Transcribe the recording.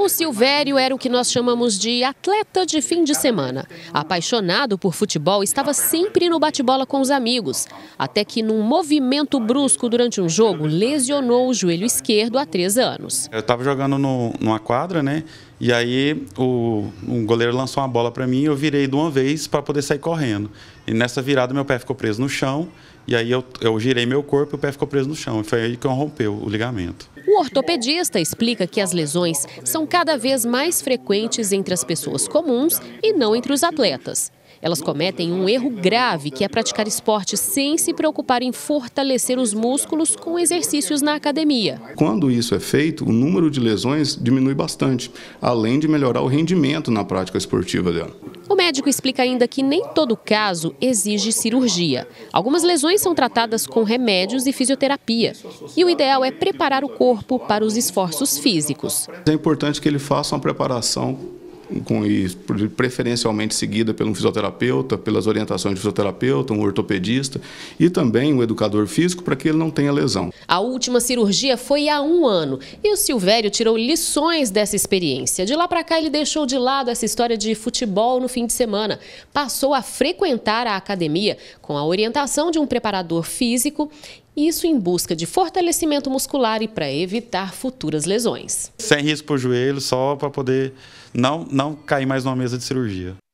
O Silvério era o que nós chamamos de atleta de fim de semana. Apaixonado por futebol, estava sempre no bate-bola com os amigos, até que num movimento brusco durante um jogo, lesionou o joelho esquerdo há três anos. Eu estava jogando no, numa quadra, né? E aí o, um goleiro lançou uma bola para mim, eu virei de uma vez para poder sair correndo. E nessa virada meu pé ficou preso no chão, e aí eu, eu girei meu corpo e o pé ficou preso no chão. E foi aí que eu rompeu o ligamento. O ortopedista explica que as lesões são cada vez mais frequentes entre as pessoas comuns e não entre os atletas. Elas cometem um erro grave, que é praticar esporte sem se preocupar em fortalecer os músculos com exercícios na academia. Quando isso é feito, o número de lesões diminui bastante, além de melhorar o rendimento na prática esportiva dela. O médico explica ainda que nem todo caso exige cirurgia. Algumas lesões são tratadas com remédios e fisioterapia. E o ideal é preparar o corpo para os esforços físicos. É importante que ele faça uma preparação com preferencialmente seguida pelo um fisioterapeuta, pelas orientações de fisioterapeuta, um ortopedista e também um educador físico para que ele não tenha lesão. A última cirurgia foi há um ano e o Silvério tirou lições dessa experiência. De lá para cá ele deixou de lado essa história de futebol no fim de semana, passou a frequentar a academia com a orientação de um preparador físico isso em busca de fortalecimento muscular e para evitar futuras lesões. Sem risco para o joelho, só para poder não, não cair mais numa mesa de cirurgia.